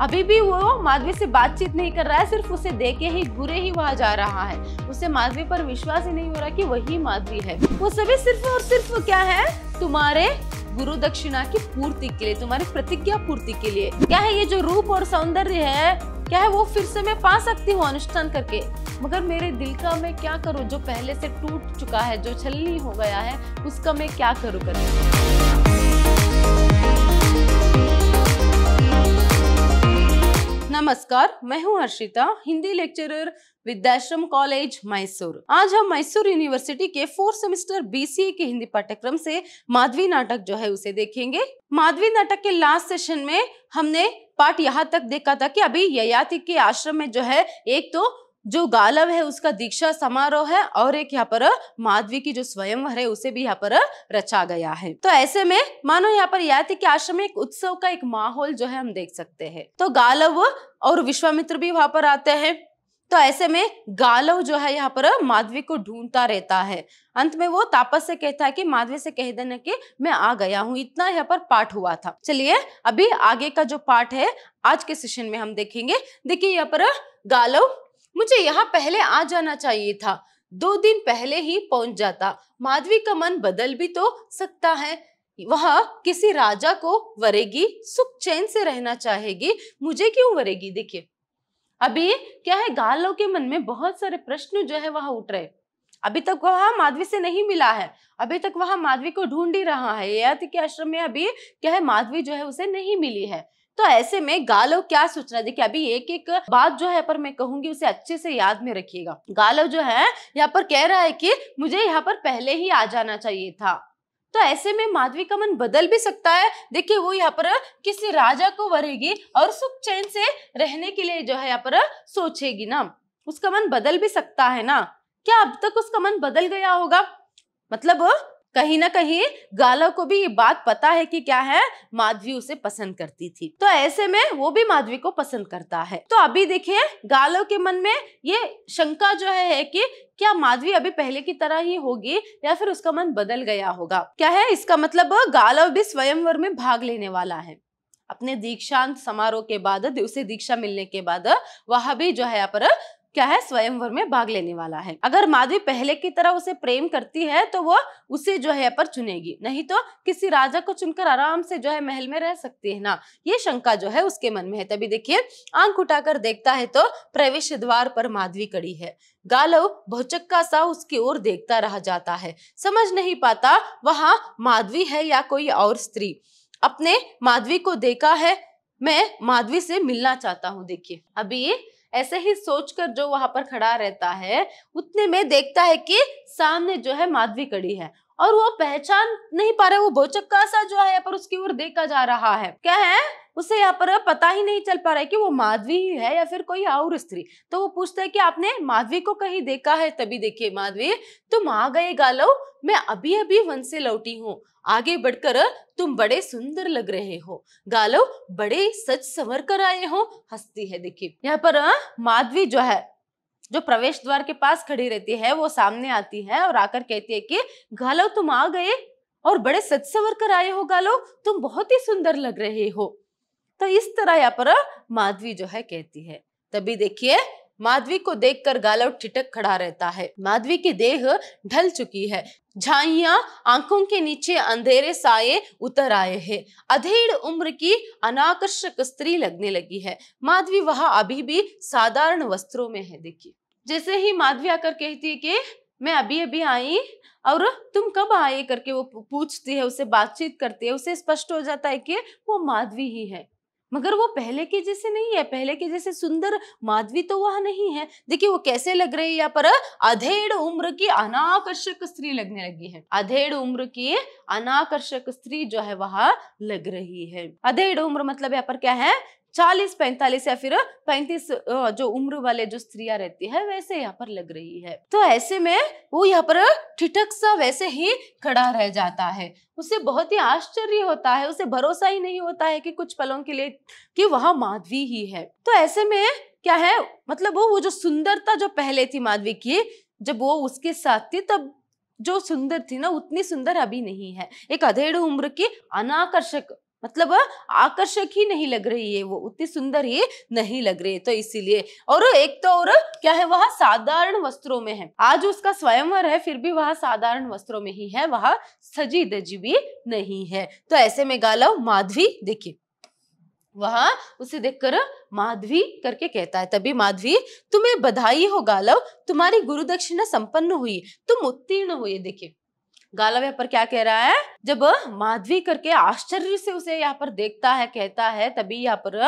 अभी भी वो माधवी से बातचीत नहीं कर रहा है सिर्फ उसे देखे ही घूरे ही वहाँ जा रहा है उसे माधवी पर विश्वास ही नहीं हो रहा कि वही माधवी है वो सभी सिर्फ और सिर्फ क्या है तुम्हारे गुरु दक्षिणा की पूर्ति के लिए तुम्हारी प्रतिज्ञा पूर्ति के लिए क्या है ये जो रूप और सौंदर्य है क्या है वो फिर से मैं पा सकती हूँ अनुष्ठान करके मगर मेरे दिल का मैं क्या करूँ जो पहले से टूट चुका है जो छलनी हो गया है उसका मैं क्या करूँ करूँ नमस्कार मैं हूं हर्षिता हिंदी लेक्चरर विद्याश्रम कॉलेज मैसूर आज हम मैसूर यूनिवर्सिटी के फोर्थ सेमेस्टर बीसीए के हिंदी पाठ्यक्रम से माधवी नाटक जो है उसे देखेंगे माधवी नाटक के लास्ट सेशन में हमने पाठ यहाँ तक देखा था कि अभी ययाति के आश्रम में जो है एक तो जो गालव है उसका दीक्षा समारोह है और एक यहाँ पर माधवी की जो स्वयं है उसे भी यहाँ पर रचा गया है तो ऐसे में मानो यहाँ पर याति के आश्रम में एक उत्सव का एक माहौल जो है हम देख सकते हैं तो गालव और विश्वामित्र भी वहां पर आते हैं तो ऐसे में गालव जो है यहाँ पर माधवी को ढूंढता रहता है अंत में वो तापस से कहता है कि माधवी से कह देना कि मैं आ गया हूँ इतना यहाँ पर पाठ हुआ था चलिए अभी आगे का जो पाठ है आज के सेशन में हम देखेंगे देखिए यहाँ पर गालव मुझे यहाँ पहले आ जाना चाहिए था दो दिन पहले ही पहुंच जाता माधवी का मन बदल भी तो सकता है वह किसी राजा को वरेगी सुख चैन से रहना चाहेगी मुझे क्यों वरेगी देखिए अभी क्या है गालों के मन में बहुत सारे प्रश्न जो है वहां उठ रहे अभी तक वह माधवी से नहीं मिला है अभी तक वह माधवी को ढूंढ ही रहा है यह आश्रम में अभी क्या है माधवी जो है उसे नहीं मिली है तो ऐसे में गालव क्या सोच रहा है देखिए अभी एक एक बात जो है पर मैं कहूंगी उसे अच्छे से याद में रखिएगा गालव जो है यहाँ पर कह रहा है कि मुझे यहाँ पर पहले ही आ जाना चाहिए था तो ऐसे में माधवी का मन बदल भी सकता है देखिए वो यहाँ पर किसी राजा को वरेगी और सुख चैन से रहने के लिए जो है यहाँ पर सोचेगी ना उसका मन बदल भी सकता है ना क्या अब तक उसका मन बदल गया होगा मतलब कहीं ना कहीं गालव को भी ये बात पता है कि क्या है माधवी उसे पसंद करती थी तो ऐसे में वो भी माधवी को पसंद करता है तो अभी देखिए गालव के मन में ये शंका जो है, है कि क्या माधवी अभी पहले की तरह ही होगी या फिर उसका मन बदल गया होगा क्या है इसका मतलब गालव भी स्वयंवर में भाग लेने वाला है अपने दीक्षांत समारोह के बाद उसे दीक्षा मिलने के बाद वह भी जो है यहाँ पर क्या है स्वयंवर में भाग लेने वाला है अगर माधवी पहले की तरह उसे प्रेम करती है तो वो उसे जो है पर चुनेगी नहीं तो किसी राजा को चुनकर आराम से जो है महल में रह सकती है ना ये शंका जो है उसके मन में है तभी देखिए आंख उठाकर देखता है तो प्रवेश द्वार पर माधवी कड़ी है गालव बहुचक्का सा उसकी ओर देखता रह जाता है समझ नहीं पाता वहा माधवी है या कोई और स्त्री अपने माधवी को देखा है मैं माधवी से मिलना चाहता हूँ देखिए अभी ऐसे ही सोचकर जो वहां पर खड़ा रहता है उतने में देखता है कि सामने जो है माधवी कड़ी है और वो पहचान नहीं पा रहे वो बोचक्का सा जो है पर उसकी ओर देखा जा रहा है क्या है उसे यहाँ पर पता ही नहीं चल पा रहा है कि वो माधवी ही है या फिर कोई और स्त्री तो वो पूछता है कि आपने माधवी को कहीं देखा है तभी देखिए माधवी तुम आ गए गालो मैं अभी अभी वन से लौटी हूँ आगे बढ़कर तुम बड़े सुंदर लग रहे हो गालो बड़े सच संवर कर आए हो हंसती है देखिए यहाँ पर माधवी जो है जो प्रवेश द्वार के पास खड़ी रहती है वो सामने आती है और आकर कहती है कि गालो तुम आ गए और बड़े सच संवर कर आए हो गालो तुम बहुत ही सुंदर लग रहे हो तो इस तरह यहाँ पर माधवी जो है कहती है तभी देखिए माधवी को देखकर गालव ठिटक खड़ा रहता है माधवी की देह ढल चुकी है झाइया आंखों के नीचे अंधेरे साये उतर आए हैं अधेड़ उम्र की अनाकर्षक स्त्री लगने लगी है माधवी वहां अभी भी साधारण वस्त्रों में है देखिए जैसे ही माधवी आकर कहती है कि मैं अभी अभी आई और तुम कब आए करके वो पूछती है उसे बातचीत करती है उसे स्पष्ट हो जाता है कि वो माधवी ही है मगर वो पहले के जैसे नहीं है पहले के जैसे सुंदर माधवी तो वह नहीं है देखिए वो कैसे लग रही है यहाँ पर अधेड़ उम्र की अनाकर्षक स्त्री लगने लगी है अधेड़ उम्र की अनाकर्षक स्त्री जो है वह लग रही है अधेड़ उम्र मतलब यहाँ पर क्या है चालीस पैंतालीस या फिर पैंतीस जो उम्र वाले जो स्त्रियां रहती है वैसे यहाँ पर लग रही है तो ऐसे में वो यहाँ पर ठिठक सा वैसे ही खड़ा रह जाता है उसे बहुत ही आश्चर्य होता है उसे भरोसा ही नहीं होता है कि कुछ पलों के लिए कि वह माधवी ही है तो ऐसे में क्या है मतलब वो वो जो सुंदरता जो पहले थी माधवी की जब वो उसके साथ थी तब जो सुंदर थी ना उतनी सुंदर अभी नहीं है एक अधेड़ उम्र की अनाकर्षक मतलब आकर्षक ही नहीं लग रही है वो उतनी सुंदर ही नहीं लग रही है तो इसीलिए और एक तो और क्या है वह साधारण वस्त्रों में है आज उसका स्वयंवर है फिर भी वह साधारण वस्त्रों में ही है वह सजी दजी भी नहीं है तो ऐसे में गालव माधवी देखिए वह उसे देखकर माधवी करके कहता है तभी माधवी तुम्हें बधाई हो गालव तुम्हारी गुरु दक्षिणा संपन्न हुई तुम उत्तीर्ण हुए देखिये गाला यहाँ पर क्या कह रहा है जब माधवी करके आश्चर्य से उसे यहाँ पर देखता है कहता है तभी यहाँ पर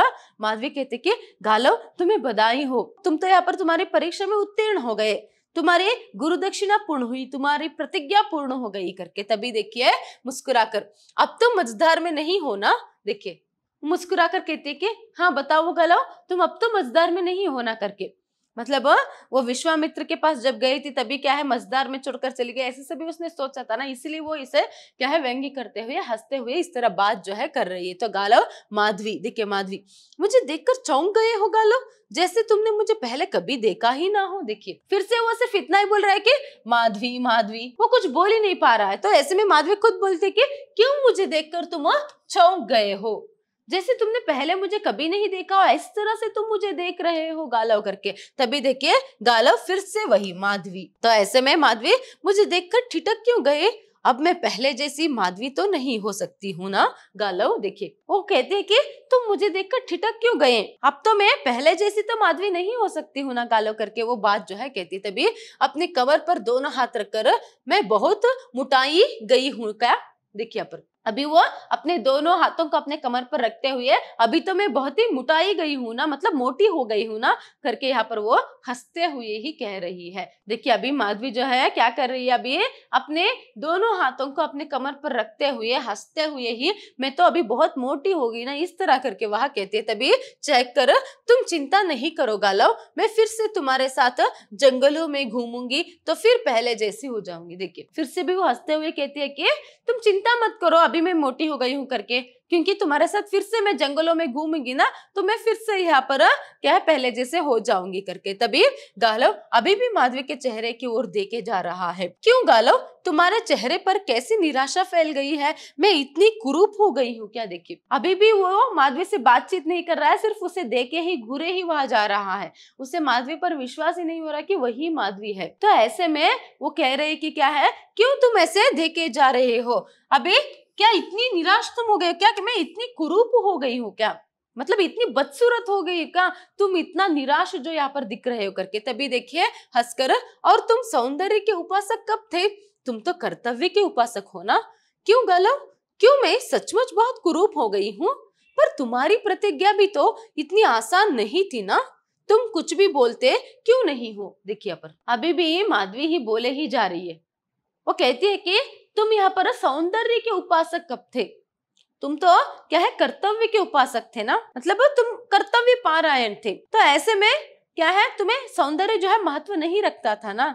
माधवी कहते कि गालव तुम्हें बधाई हो तुम तो यहाँ पर तुम्हारी परीक्षा में उत्तीर्ण हो गए तुम्हारी गुरु दक्षिणा पूर्ण हुई तुम्हारी प्रतिज्ञा पूर्ण हो गई करके तभी देखिए मुस्कुराकर अब तुम तो में नहीं हो ना देखिये मुस्कुराकर कहते कि हाँ बताओ गालव तुम अब तो मजदार में नहीं होना करके मतलब हाँ, वो विश्वामित्र के पास जब गई थी तभी क्या है मजदार में चुड़कर चली गई ऐसे सभी उसने सोचा था ना इसलिए वो इसे क्या है व्यंग्य करते हुए हंसते हुए इस तरह बात जो है कर रही है तो गालव माधवी देखिए माधवी मुझे देखकर चौंक गए हो गालो जैसे तुमने मुझे पहले कभी देखा ही ना हो देखिए फिर से वो सिर्फ इतना ही बोल रहा है कि माधवी माधवी वो कुछ बोल ही नहीं पा रहा है तो ऐसे में माधवी खुद बोलते कि क्यों मुझे देखकर तुम हाँ, चौंक गए हो जैसे तुमने पहले मुझे कभी नहीं देखा और इस तरह से तुम मुझे देख रहे हो गालव करके तभी देखिए गालव फिर से वही माधवी तो ऐसे में माधवी मुझे देखकर ठिटक क्यों गए अब मैं पहले जैसी माधवी तो नहीं हो सकती हूँ ना गालव देखिए वो कहते हैं कि तुम मुझे देखकर ठिटक क्यों गए अब तो मैं पहले जैसी तो माधवी नहीं हो सकती हूँ ना गालव करके वो बात जो है कहती तभी अपने कवर पर दोनों हाथ रखकर मैं बहुत मुटाई गई हूँ क्या देखिए पर अभी वो अपने दोनों हाथों को अपने कमर पर रखते हुए अभी तो मैं बहुत ही मुटाई गई हूं ना मतलब मोटी हो गई हूं ना करके यहाँ पर वो हंसते हुए ही कह रही है देखिए अभी माधवी जो है क्या कर रही है अभी अपने दोनों हाथों को अपने कमर पर रखते हुए हंसते हुए ही मैं तो अभी बहुत मोटी हो गई ना इस तरह करके वह कहती है तभी चेक कर तुम चिंता नहीं करो गालव मैं फिर से तुम्हारे साथ जंगलों में घूमूंगी तो फिर पहले जैसी हो जाऊंगी देखिये फिर से भी वो हंसते हुए कहती है कि तुम चिंता मत करो अभी मैं मोटी हो गई हूँ करके क्योंकि तुम्हारे साथ फिर से मैं जंगलों में घूमूंगी ना तो मैं फिर से यहाँ पर क्या है पहले जैसे हो जाऊंगी करके तभी गालव अभी भी माधवी के चेहरे की ओर देखे जा रहा है क्यों गालव तुम्हारे चेहरे पर कैसी निराशा फैल गई है मैं इतनी कुरूप हो गई हूँ क्या देखिए अभी भी वो माधवी से बातचीत नहीं कर रहा है सिर्फ उसे देखे ही घूरे ही वहां जा रहा है उसे माधवी पर विश्वास ही नहीं हो रहा की वही माधवी है तो ऐसे में वो कह रहे की क्या है क्यों तुम ऐसे देखे जा रहे हो अभी क्या इतनी निराश तुम हो गए क्या कि मैं इतनी कुरूप हो गई हूँ क्या मतलब इतनी बदसूरत हो गई क्या तुम इतना निराश जो यहाँ पर दिख रहे हो करके तभी देखिए हंसकर और तुम सौंदर्य के उपासक कब थे तुम तो कर्तव्य के उपासक हो ना क्यों गलो क्यों मैं सचमुच बहुत कुरूप हो गई हूँ पर तुम्हारी प्रतिज्ञा भी तो इतनी आसान नहीं थी ना तुम कुछ भी बोलते क्यों नहीं हो देखिए पर अभी भी माधवी ही बोले ही जा रही है वो कहती है कि तुम यहाँ पर सौंदर्य के उपासक कब थे तुम तो क्या है कर्तव्य के उपासक थे ना मतलब तुम कर्तव्य पारायण थे तो ऐसे में क्या है तुम्हें सौंदर्य जो है महत्व नहीं रखता था ना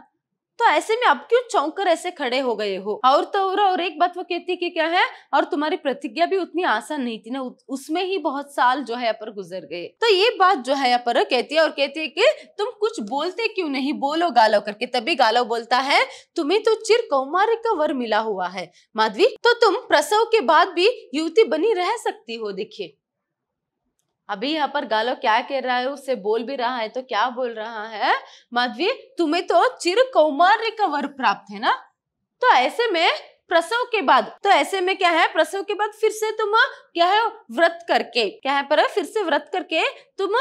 तो ऐसे में आप क्यों चौंक कर ऐसे खड़े हो गए हो और तो और, और एक बात वो कहती कि क्या है और तुम्हारी प्रतिज्ञा भी उतनी आसान नहीं थी ना उसमें ही बहुत साल जो है पर गुजर गए तो ये बात जो है यहाँ पर कहती है और कहती है कि तुम कुछ बोलते क्यों नहीं बोलो गालो करके तभी गालो बोलता है तुम्हें तो चिर कौमार का वर मिला हुआ है माधवी तो तुम प्रसव के बाद भी युवती बनी रह सकती हो देखिये अभी यहाँ पर गालो क्या कह रहा है उससे बोल भी रहा है तो क्या बोल रहा है माधवी तुम्हें तो चिर कौमार्य का वर प्राप्त है ना तो ऐसे में प्रसव के बाद तो ऐसे में क्या है प्रसव के बाद फिर से तुम क्या है व्रत करके क्या है पर फिर से व्रत करके तुम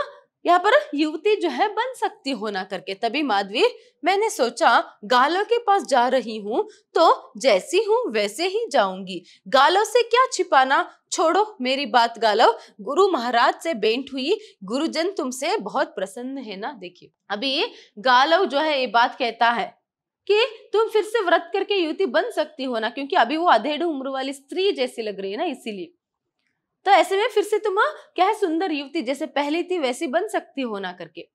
यहाँ पर युवती जो है बन सकती हो ना करके तभी माधवी मैंने सोचा गालो के पास जा रही हूँ तो जैसी हूँ वैसे ही जाऊंगी गालो से क्या छिपाना छोड़ो मेरी बात गालो गुरु महाराज से बेंट हुई गुरुजन तुमसे बहुत प्रसन्न है ना देखिए अभी गालो जो है ये बात कहता है कि तुम फिर से व्रत करके युवती बन सकती हो ना क्योंकि अभी वो अधेड़ उम्र वाली स्त्री जैसी लग रही है ना इसीलिए तो ऐसे में फिर से तुम हाँ, क्या है सुंदर युवती जैसे पहले थी वैसी बन सकती हो ना करके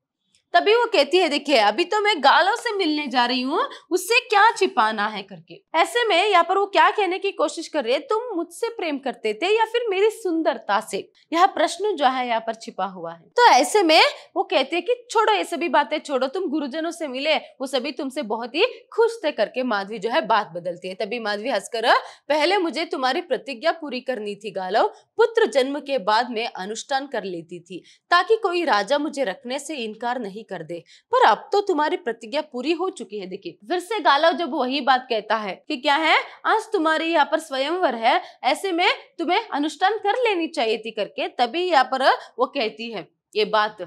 तभी वो कहती है देखिए अभी तो मैं गालों से मिलने जा रही हूँ उससे क्या छिपाना है करके ऐसे में यहाँ पर वो क्या कहने की कोशिश कर रही है तुम मुझसे प्रेम करते थे या फिर मेरी सुंदरता से यह प्रश्न जो है यहाँ पर छिपा हुआ है तो ऐसे में वो कहते है की छोड़ो ये सभी बातें छोड़ो तुम गुरुजनों से मिले वो सभी तुमसे बहुत ही खुश थे करके माधवी जो है बात बदलती है तभी माधवी हंसकर पहले मुझे तुम्हारी प्रतिज्ञा पूरी करनी थी गालव पुत्र जन्म के बाद में अनुष्ठान कर लेती थी ताकि कोई राजा मुझे रखने से इनकार नहीं ही कर दे पर अब तो तुम्हारी प्रतिज्ञा पूरी हो चुकी है देखिए फिर से गालव जब वही बात कहता है कि क्या है आज तुम्हारे यहाँ पर स्वयंवर है ऐसे में तुम्हें अनुष्ठान कर लेनी चाहिए थी करके तभी यहाँ पर वो कहती है ये बात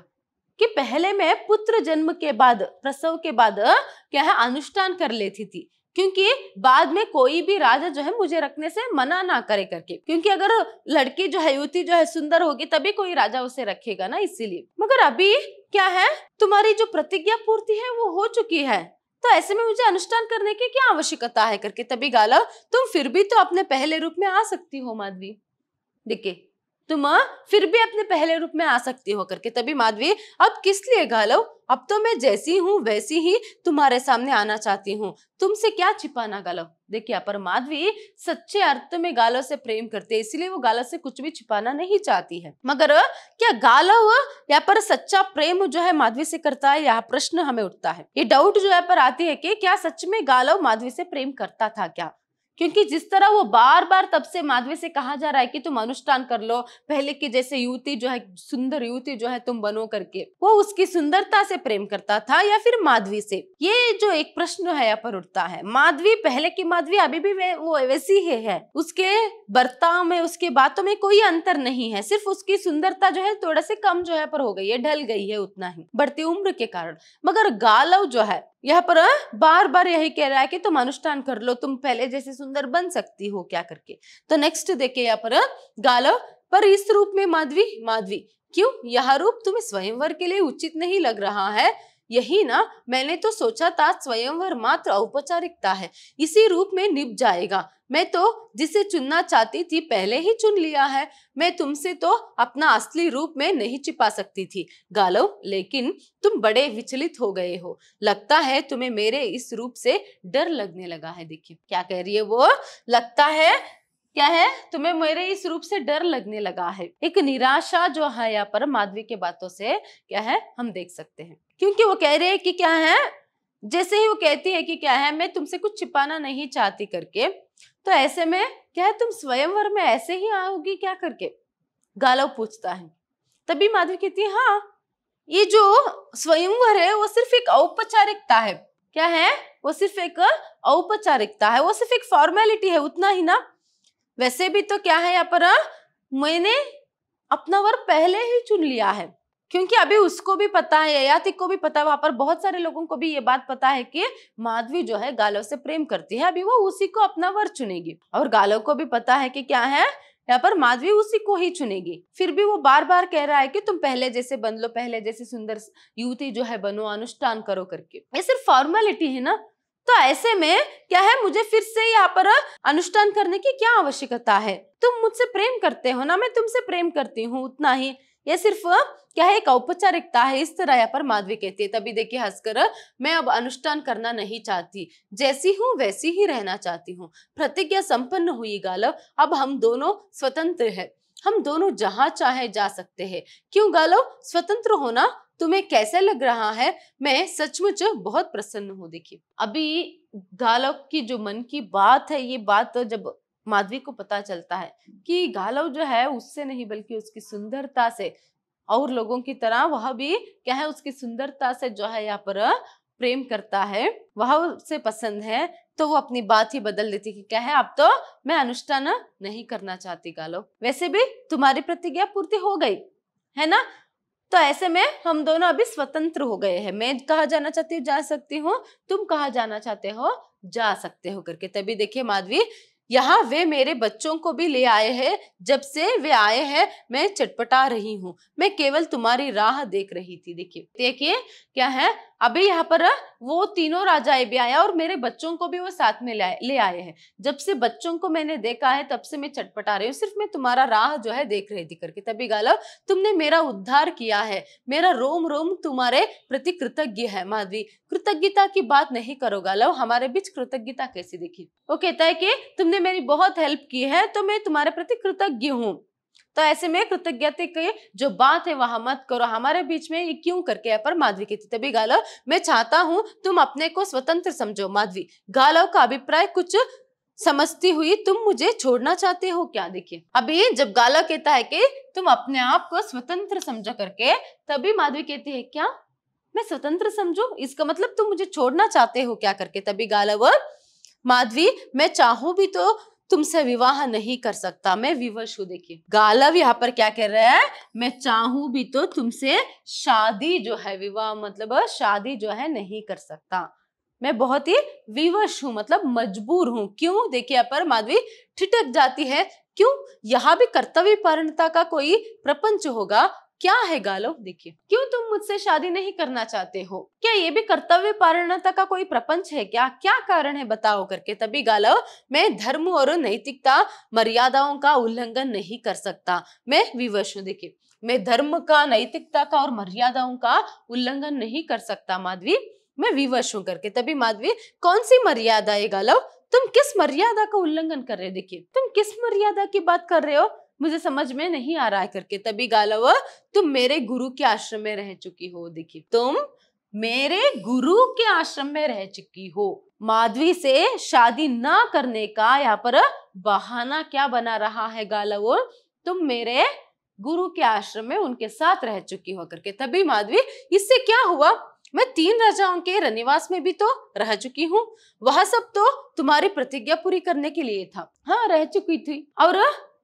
कि पहले मैं पुत्र जन्म के बाद प्रसव के बाद क्या है अनुष्ठान कर लेती थी क्योंकि बाद में कोई भी राजा जो है मुझे रखने से मना ना करे करके क्योंकि अगर लड़की जो है युवती जो है सुंदर होगी तभी कोई राजा उसे रखेगा ना इसीलिए मगर अभी क्या है तुम्हारी जो प्रतिज्ञा पूर्ति है वो हो चुकी है तो ऐसे में मुझे अनुष्ठान करने की क्या आवश्यकता है करके तभी गाला तुम फिर भी तो अपने पहले रूप में आ सकती हो माधवी देखिये तुम हाँ, फिर भी अपने पहले रूप में आ सकती हो करके तभी माधवी अब किस लिए गालो अब तो मैं जैसी हूँ वैसी ही तुम्हारे सामने आना चाहती हूँ तुमसे क्या छिपाना गालो देखिए पर माधवी सच्चे अर्थ में गालो से प्रेम करते है इसीलिए वो गालो से कुछ भी छिपाना नहीं चाहती है मगर क्या गालो यहाँ पर सच्चा प्रेम जो है माधवी से करता है यह प्रश्न हमें उठता है ये डाउट जो है पर आती है की क्या सच में गालो माधवी से प्रेम करता था क्या क्योंकि जिस तरह वो बार बार तब से माधवी से कहा जा रहा है कि तुम अनुष्ठान कर लो पहले की जैसे युवती जो है सुंदर युवती जो है तुम बनो करके वो उसकी सुंदरता से प्रेम करता था या फिर माधवी से ये जो एक प्रश्न है या पर उठता है माधवी पहले की माधवी अभी भी वो वैसी ही है उसके बर्ताव में उसके बातों में कोई अंतर नहीं है सिर्फ उसकी सुंदरता जो है थोड़ा से कम जो है पर हो गई है ढल गई है उतना ही बढ़ती उम्र के कारण मगर गालव जो है यहाँ पर बार बार यही कह रहा है कि तुम अनुष्ठान कर लो तुम पहले जैसे सुंदर बन सकती हो क्या करके तो नेक्स्ट देखिए यहाँ पर गालव पर इस रूप में माधवी माधवी क्यों यह रूप तुम्हें स्वयंवर के लिए उचित नहीं लग रहा है यही ना मैंने तो सोचा था स्वयंवर मात्र औपचारिकता है इसी रूप में निप जाएगा मैं तो जिसे चुनना चाहती थी पहले ही चुन लिया है मैं तुमसे तो अपना असली रूप में नहीं छिपा सकती थी गालव लेकिन तुम बड़े विचलित हो गए हो लगता है तुम्हें मेरे इस रूप से डर लगने लगा है देखिए क्या कह रही है वो लगता है क्या है तुम्हें मेरे इस रूप से डर लगने लगा है एक निराशा जो है यहाँ पर माधवी के बातों से क्या है हम देख सकते हैं क्योंकि वो कह रहे हैं कि क्या है जैसे ही वो कहती है कि क्या है मैं तुमसे कुछ छिपाना नहीं चाहती करके तो ऐसे में क्या है तुम स्वयंवर में ऐसे ही आओगी क्या करके गालव पूछता है तभी माधवी कहती है हाँ ये जो स्वयंवर है वो सिर्फ एक औपचारिकता है क्या है वो सिर्फ एक औपचारिकता है वो सिर्फ एक फॉर्मेलिटी है उतना ही ना वैसे भी तो क्या है यहाँ पर मैंने अपना वर पहले ही चुन लिया है क्योंकि अभी उसको भी पता है ययातिक को भी पता है वहां पर बहुत सारे लोगों को भी ये बात पता है कि माधवी जो है गालव से प्रेम करती है अभी वो उसी को अपना वर चुनेगी और गालव को भी पता है कि क्या है यहाँ पर माधवी उसी को ही चुनेगी फिर भी वो बार बार कह रहा है कि तुम पहले जैसे बन लो पहले जैसे सुंदर युवती जो है बनो अनुष्ठान करो करके ये सिर्फ फॉर्मेलिटी है ना तो ऐसे में क्या है मुझे फिर से यहाँ पर अनुष्ठान करने की क्या आवश्यकता है तुम मुझसे प्रेम करते हो ना मैं तुमसे प्रेम करती हूँ उतना ही यह सिर्फ क्या है एक औपचारिकता है इस तरह यहाँ पर माधवी कहती है तभी देखिए हंसकर मैं अब अनुष्ठान करना नहीं चाहती जैसी हूँ वैसी ही रहना चाहती हूँ प्रतिज्ञा संपन्न हुई गालव अब हम दोनों स्वतंत्र है हम दोनों जहाँ चाहे जा सकते हैं क्यों गालव स्वतंत्र होना तुम्हें कैसे लग रहा है मैं सचमुच बहुत प्रसन्न हूँ देखिए अभी गालव की जो मन की बात है ये बात जब माधवी को पता चलता है कि गालव जो है उससे नहीं बल्कि उसकी सुंदरता से और लोगों की तरह वह भी क्या है उसकी सुंदरता से जो है यहाँ पर प्रेम करता है वह उसे पसंद है तो वो अपनी बात ही बदल देती कि क्या है अब तो मैं अनुष्ठान नहीं करना चाहती गालो वैसे भी तुम्हारी प्रतिज्ञा पूर्ति हो गई है ना तो ऐसे में हम दोनों अभी स्वतंत्र हो गए हैं मैं कहा जाना चाहती हूँ जा सकती हूँ तुम कहा जाना चाहते हो जा सकते हो करके तभी देखिए माधवी यहाँ वे मेरे बच्चों को भी ले आए हैं जब से वे आए हैं मैं चटपटा रही हूँ मैं केवल तुम्हारी राह देख रही थी देखिए देखिए क्या है अभी यहाँ पर वो तीनों राजाएं भी आया और मेरे बच्चों को भी वो साथ में ले आए हैं जब से बच्चों को मैंने देखा है तब से मैं चटपटा रही हूँ सिर्फ मैं तुम्हारा राह जो है देख रही थी करके तभी गालव तुमने मेरा उद्धार किया है मेरा रोम रोम तुम्हारे प्रति कृतज्ञ है माधवी कृतज्ञता की बात नहीं करो गालव हमारे बीच कृतज्ञता कैसी दिखी वो कहता है कि तुमने मेरी बहुत हेल्प की है तो मैं तुम्हारे प्रति कृतज्ञ हूँ तो ऐसे में कृतज्ञता के जो बात है वहां मत करो हमारे बीच में ये क्यों करके यहाँ पर माधवी कहती तभी गालव मैं चाहता हूं तुम अपने को स्वतंत्र समझो माधवी गालव का अभिप्राय कुछ समझती हुई तुम मुझे छोड़ना चाहते हो क्या देखिए अभी जब गालव कहता है कि तुम अपने आप को स्वतंत्र समझा करके तभी माधवी कहती है क्या मैं स्वतंत्र समझू इसका मतलब तुम मुझे छोड़ना चाहते हो क्या करके तभी गालव माधवी मैं चाहूं भी तो तुमसे विवाह नहीं कर सकता मैं विवश हूँ देखिए गालव यहाँ पर क्या कह रहा है मैं चाहू भी तो तुमसे शादी जो है विवाह मतलब शादी जो है नहीं कर सकता मैं बहुत ही विवश हूँ मतलब मजबूर हूँ क्यों देखिए यहाँ पर माधवी ठिटक जाती है क्यों यहाँ भी कर्तव्य परणता का कोई प्रपंच होगा क्या है गालव देखिए क्यों तुम मुझसे शादी नहीं करना चाहते हो क्या ये भी कर्तव्य पारणता का कोई प्रपंच है क्या क्या कारण है बताओ करके तभी गालव मैं धर्म और नैतिकता मर्यादाओं का उल्लंघन नहीं कर सकता मैं विवश हूँ देखिए मैं धर्म का नैतिकता का और मर्यादाओं का उल्लंघन नहीं कर सकता माधवी मैं विवश हूँ करके तभी माधवी कौन सी मर्यादा है गालव तुम किस मर्यादा का उल्लंघन कर रहे हो देखिए तुम किस मर्यादा की बात कर रहे हो मुझे समझ में नहीं आ रहा है करके तभी गालव तुम मेरे गुरु के आश्रम में रह चुकी हो देखिए तुम मेरे गुरु के आश्रम में रह चुकी हो माधवी से शादी ना करने का यहाँ पर बहाना क्या बना रहा है गालव तुम मेरे गुरु के आश्रम में उनके साथ रह चुकी हो करके तभी माधवी इससे क्या हुआ मैं तीन राजाओं के रनिवास में भी तो रह चुकी हूँ वह सब तो तुम्हारी प्रतिज्ञा पूरी करने के लिए था हाँ रह चुकी थी और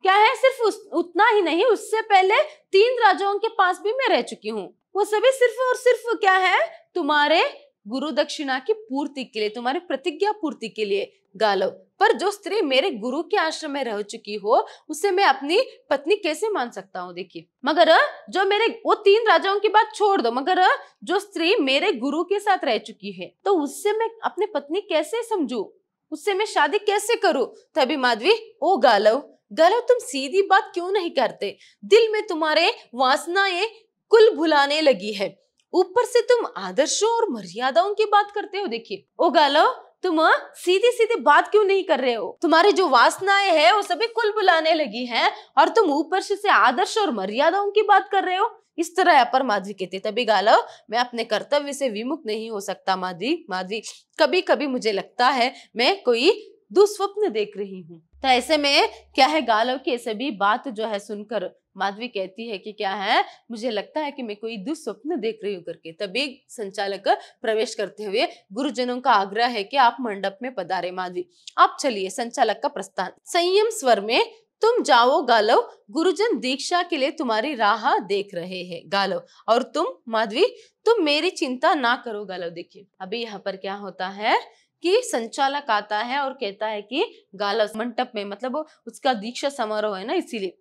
क्या है सिर्फ उस, उतना ही नहीं उससे पहले तीन राजाओं के पास भी मैं रह चुकी हूँ वो सभी सिर्फ और सिर्फ क्या है तुम्हारे गुरु दक्षिणा की पूर्ति के लिए तुम्हारी प्रतिज्ञा पूर्ति के लिए गालव पर जो स्त्री मेरे गुरु के आश्रम में रह चुकी हो उसे मैं अपनी पत्नी कैसे मान सकता हूँ देखिए मगर जो मेरे वो तीन राजाओं की बात छोड़ दो मगर जो स्त्री मेरे गुरु के साथ रह चुकी है तो उससे मैं अपनी पत्नी कैसे समझू उससे मैं शादी कैसे करूं तभी माधवी ओ गालव गलत तुम सीधी बात क्यों नहीं करते दिल में तुम्हारे वासनाएं कुल भुलाने लगी है ऊपर से तुम आदर्शों और मर्यादाओं की बात करते हो देखिए ओ गालो तुम हाँ, सीधी सीधी बात क्यों नहीं कर रहे हो तुम्हारे जो वासनाएं है वो सभी कुल बुलाने लगी है और तुम ऊपर से आदर्श और मर्यादाओं की बात कर रहे हो इस तरह अपर माधवी कहते तभी गालो मैं अपने कर्तव्य से विमुख नहीं हो सकता माधवी माधवी कभी कभी मुझे लगता है मैं कोई दुस्वप्न देख रही हूँ तो ऐसे में क्या है गालव की ऐसे भी बात जो है सुनकर माधवी कहती है कि क्या है मुझे लगता है कि मैं कोई दुस्वप्न देख रही हूँ करके तभी संचालक प्रवेश करते हुए गुरुजनों का आग्रह है कि आप मंडप में पधारे माधवी आप चलिए संचालक का प्रस्थान संयम स्वर में तुम जाओ गालव गुरुजन दीक्षा के लिए तुम्हारी राह देख रहे हैं गालव और तुम माधवी तुम मेरी चिंता ना करो गालव देखिए अभी यहाँ पर क्या होता है कि संचालक आता है और कहता है कि गाला मंडप में मतलब उसका दीक्षा समारोह है ना इसीलिए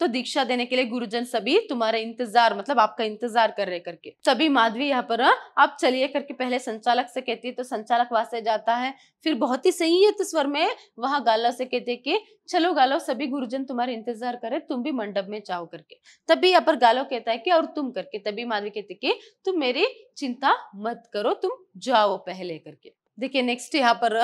तो दीक्षा देने के लिए गुरुजन सभी तुम्हारे इंतजार मतलब आपका इंतजार कर रहे करके सभी माधवी यहाँ पर आप चलिए करके पहले संचालक से कहती है तो संचालक वहां से जाता है फिर बहुत ही सही है तो स्वर में वहां गाला से कहते कि चलो गालो सभी गुरुजन तुम्हारे इंतजार करे तुम भी मंडप में जाओ करके तभी यहाँ पर गालो कहता है कि और तुम करके तभी माधवी कहती कि तुम मेरी चिंता मत करो तुम जाओ पहले करके देखिए नेक्स्ट यहाँ पर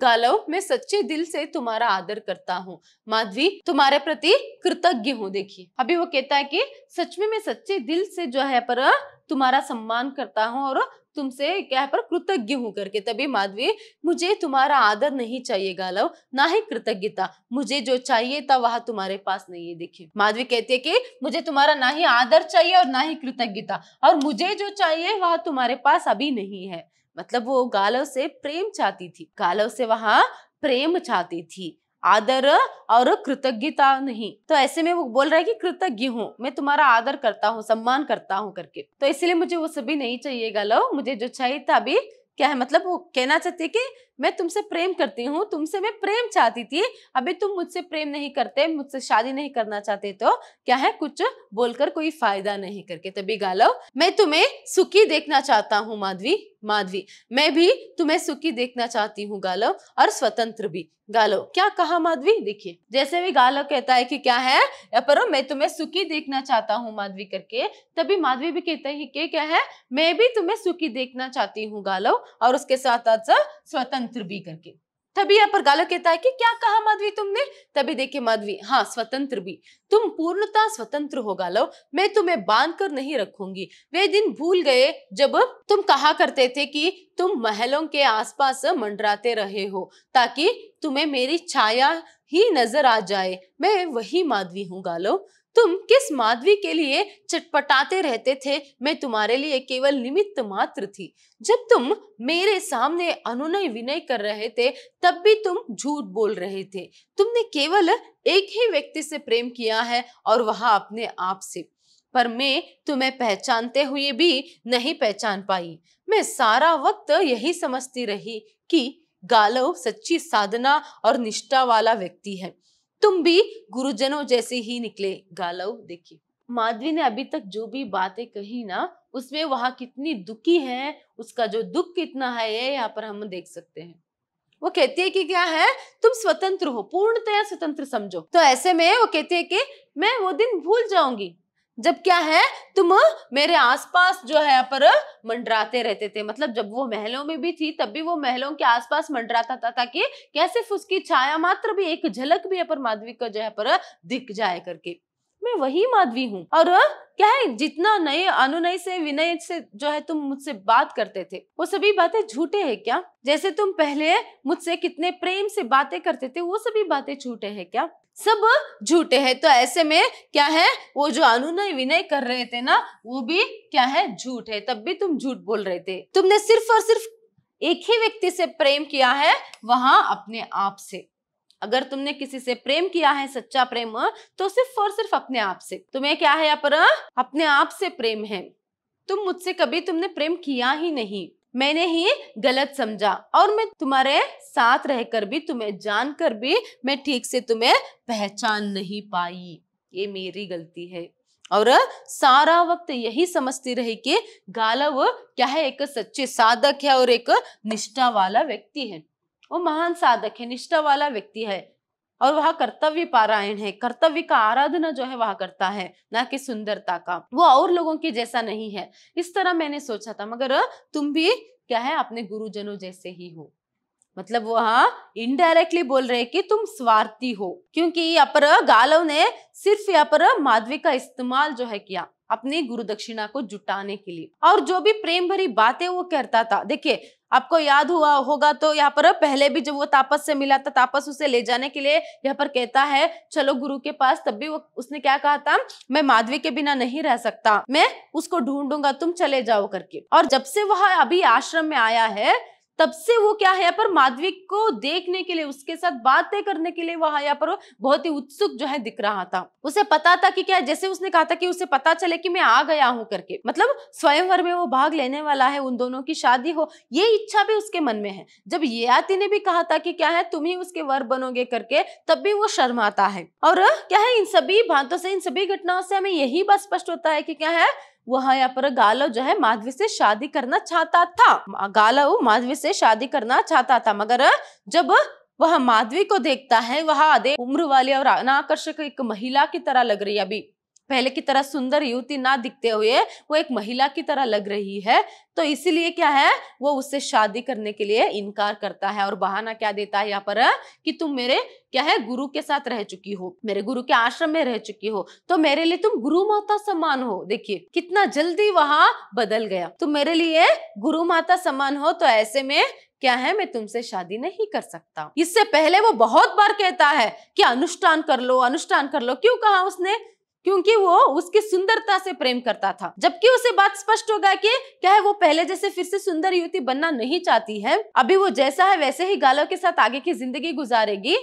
गालव मैं सच्चे दिल से तुम्हारा आदर करता हूँ माधवी तुम्हारे प्रति कृतज्ञ हूँ देखिए अभी वो कहता है कि सच में मैं सच्चे दिल से जो है पर तुम्हारा सम्मान करता हूँ और तुमसे क्या है पर कृतज्ञ हूँ करके तभी माधवी मुझे तुम्हारा आदर नहीं चाहिए गालव ना ही कृतज्ञता मुझे जो चाहिए था वह तुम्हारे पास नहीं है देखिए माधवी कहती है कि मुझे तुम्हारा ना ही आदर चाहिए और ना ही कृतज्ञता और मुझे जो चाहिए वह तुम्हारे पास अभी नहीं है मतलब वो गालव से प्रेम चाहती थी गालव से वहां प्रेम चाहती थी आदर और कृतज्ञता नहीं तो ऐसे में वो बोल रहा है कि कृतज्ञ हूँ मैं तुम्हारा आदर करता हूँ सम्मान करता हूँ करके तो इसलिए मुझे वो सभी नहीं चाहिए गालव मुझे जो चाहिए था अभी क्या है मतलब वो कहना चाहती है कि मैं तुमसे प्रेम करती हूँ तुमसे मैं प्रेम चाहती थी अभी तुम मुझसे प्रेम नहीं करते मुझसे शादी नहीं करना चाहते तो क्या है कुछ बोलकर कोई फायदा नहीं करके तभी गालो मैं तुम्हें सुखी देखना चाहता हूँ माधवी माधवी मैं भी तुम्हें सुखी देखना चाहती हूँ गालो और स्वतंत्र भी गालो क्या कहा माधवी देखिए जैसे भी गालो कहता है कि क्या है पर परो मैं तुम्हें सुखी देखना चाहता हूँ माधवी करके तभी माधवी भी कहते हैं कि क्या है मैं भी तुम्हें सुखी देखना चाहती हूँ गालो और उसके साथ साथ स्वतंत्र स्वतंत्र भी करके तभी यहाँ पर गाला कहता है कि क्या कहा माधवी तुमने तभी देखे माधवी हाँ स्वतंत्र भी तुम पूर्णता स्वतंत्र हो गालव मैं तुम्हें बांध कर नहीं रखूंगी वे दिन भूल गए जब तुम कहा करते थे कि तुम महलों के आसपास मंडराते रहे हो ताकि तुम्हें मेरी छाया ही नजर आ जाए मैं वही माधवी हूँ गालव तुम किस माधवी के लिए चटपटाते रहते थे मैं तुम्हारे लिए केवल निमित्त मात्र थी जब तुम मेरे सामने अनुनय विनय कर रहे थे तब भी तुम झूठ बोल रहे थे तुमने केवल एक ही व्यक्ति से प्रेम किया है और वह अपने आप से पर मैं तुम्हें पहचानते हुए भी नहीं पहचान पाई मैं सारा वक्त यही समझती रही कि गालव सच्ची साधना और निष्ठा वाला व्यक्ति है तुम भी गुरुजनों जैसे ही निकले गालव देखिए माधवी ने अभी तक जो भी बातें कही ना उसमें वहां कितनी दुखी है उसका जो दुख कितना है ये यहाँ पर हम देख सकते हैं वो कहती है कि क्या है तुम स्वतंत्र हो पूर्णतया स्वतंत्र समझो तो ऐसे में वो कहती है कि मैं वो दिन भूल जाऊंगी जब क्या है तुम मेरे आसपास जो है पर मंडराते रहते थे मतलब जब वो महलों में भी थी तब भी वो महलों के आसपास मंडराता था ताकि क्या सिर्फ उसकी छाया मात्र भी एक झलक भी पर माधवी का जो है पर दिख जाए करके मैं वही माधवी हूँ और क्या है जितना नए अनुनय से विनय से जो है तुम मुझसे बात करते थे वो सभी बातें झूठे हैं क्या जैसे तुम पहले मुझसे कितने प्रेम से बातें करते थे वो सभी बातें झूठे हैं क्या सब झूठे हैं तो ऐसे में क्या है वो जो अनुनय विनय कर रहे थे ना वो भी क्या है झूठ है तब भी तुम झूठ बोल रहे थे तुमने सिर्फ और सिर्फ एक ही व्यक्ति से प्रेम किया है वहां अपने आप से अगर तुमने किसी से प्रेम किया है सच्चा प्रेम तो सिर्फ और सिर्फ अपने आप से तुम्हें क्या है यहाँ पर अपने आप से प्रेम है तुम मुझसे कभी तुमने प्रेम किया ही नहीं मैंने ही गलत समझा और मैं तुम्हारे साथ रहकर भी तुम्हें जानकर भी मैं ठीक से तुम्हें पहचान नहीं पाई ये मेरी गलती है और सारा वक्त यही समझती रही कि गालव क्या है एक सच्चे साधक है और एक निष्ठा वाला व्यक्ति है वो महान साधक है निष्ठा वाला व्यक्ति है और वह कर्तव्य पारायण है कर्तव्य का आराधना जो है वह करता है ना कि सुंदरता का वो और लोगों के जैसा नहीं है इस तरह मैंने सोचा था मगर तुम भी क्या है अपने गुरुजनों जैसे ही हो मतलब वह हाँ, इनडायरेक्टली बोल रहे कि तुम स्वार्थी हो क्योंकि यहाँ पर गालव ने सिर्फ यहाँ पर माधवी का इस्तेमाल जो है किया अपनी गुरु दक्षिणा को जुटाने के लिए और जो भी प्रेम भरी बातें वो करता था देखिए आपको याद हुआ होगा तो यहाँ पर पहले भी जब वो तापस से मिला था तापस उसे ले जाने के लिए यहाँ पर कहता है चलो गुरु के पास तब भी वो उसने क्या कहा था मैं माधवी के बिना नहीं रह सकता मैं उसको ढूंढूंगा तुम चले जाओ करके और जब से वह अभी आश्रम में आया है तब से वो क्या है यहाँ पर माधवी को देखने के लिए उसके साथ बातें करने के लिए वहां यहाँ पर बहुत ही उत्सुक जो है दिख रहा था उसे पता था कि क्या जैसे उसने कहा था कि उसे पता चले कि मैं आ गया हूँ करके मतलब स्वयंवर में वो भाग लेने वाला है उन दोनों की शादी हो ये इच्छा भी उसके मन में है जब ये ने भी कहा था कि क्या है तुम ही उसके वर बनोगे करके तब भी वो शर्माता है और क्या है इन सभी भांतों से इन सभी घटनाओं से हमें यही बात स्पष्ट होता है कि क्या है वह यहाँ पर गालव जो है माधवी से शादी करना चाहता था गालव माधवी से शादी करना चाहता था मगर जब वह माधवी को देखता है वह आधे उम्र वाली और अनाकर्षक एक महिला की तरह लग रही है अभी पहले की तरह सुंदर युवती ना दिखते हुए वो एक महिला की तरह लग रही है तो इसीलिए क्या है वो उससे शादी करने के लिए इनकार करता है और बहाना क्या देता है यहाँ पर कि तुम मेरे क्या है गुरु के साथ रह चुकी हो मेरे गुरु के आश्रम में रह चुकी हो तो मेरे लिए तुम गुरु माता समान हो देखिए कितना जल्दी वहां बदल गया तुम मेरे लिए गुरु माता समान हो तो ऐसे में क्या है मैं तुमसे शादी नहीं कर सकता इससे पहले वो बहुत बार कहता है कि अनुष्ठान कर लो अनुष्ठान कर लो क्यों कहा उसने क्योंकि वो उसकी सुंदरता से प्रेम करता था जबकि उसे बात स्पष्ट गया कि क्या है वो पहले जैसे फिर से सुंदर युवती बनना नहीं चाहती है अभी वो जैसा है वैसे ही गालों के साथ आगे की जिंदगी गुजारेगी